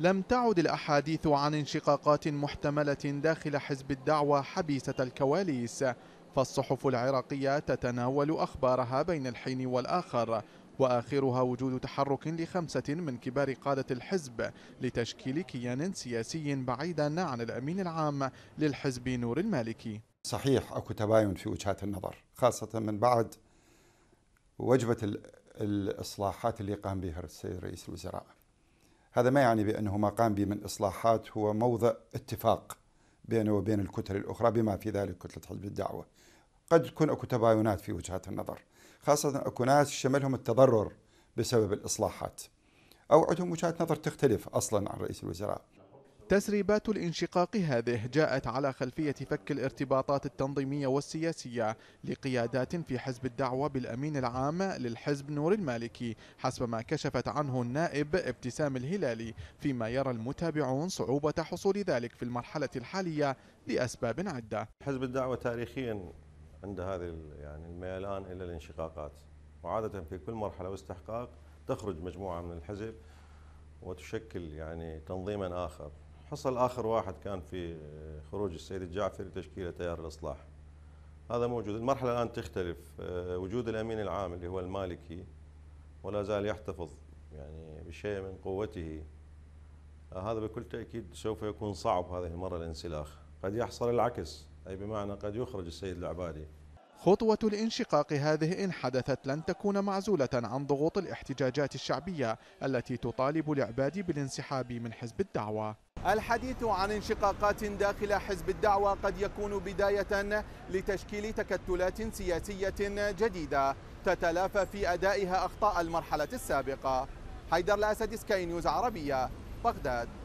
لم تعد الأحاديث عن انشقاقات محتملة داخل حزب الدعوة حبيسة الكواليس فالصحف العراقية تتناول أخبارها بين الحين والآخر وآخرها وجود تحرك لخمسة من كبار قادة الحزب لتشكيل كيان سياسي بعيدا عن الأمين العام للحزب نور المالكي صحيح أكو تباين في وجهات النظر خاصة من بعد وجبة الإصلاحات اللي قام بها السيد رئيس الوزراء هذا ما يعني بأنه ما قام به من إصلاحات هو موضع اتفاق بينه وبين الكتل الأخرى بما في ذلك كتلة حزب الدعوة قد تكون أكو تباينات في وجهات النظر خاصة أكو ناس شملهم التضرر بسبب الإصلاحات أو عندهم وجهات نظر تختلف أصلا عن رئيس الوزراء تسريبات الانشقاق هذه جاءت على خلفية فك الارتباطات التنظيمية والسياسية لقيادات في حزب الدعوة بالأمين العام للحزب نور المالكي حسب ما كشفت عنه النائب ابتسام الهلالي فيما يرى المتابعون صعوبة حصول ذلك في المرحلة الحالية لأسباب عدة حزب الدعوة تاريخيا عند هذه يعني الميلان إلى الانشقاقات وعادة في كل مرحلة واستحقاق تخرج مجموعة من الحزب وتشكل يعني تنظيما آخر حصل آخر واحد كان في خروج السيد الجعفري لتشكيل تيار الإصلاح هذا موجود المرحلة الآن تختلف آه، وجود الأمين العام اللي هو المالكي ولا زال يحتفظ يعني بشيء من قوته آه، هذا بكل تأكيد سوف يكون صعب هذه المرة الانسلاخ قد يحصل العكس أي بمعنى قد يخرج السيد العبادي خطوة الانشقاق هذه إن حدثت لن تكون معزولة عن ضغوط الاحتجاجات الشعبية التي تطالب العبادي بالانسحاب من حزب الدعوة الحديث عن انشقاقات داخل حزب الدعوة قد يكون بداية لتشكيل تكتلات سياسية جديدة تتلافى في أدائها أخطاء المرحلة السابقة حيدر الأسد سكاي نيوز عربية بغداد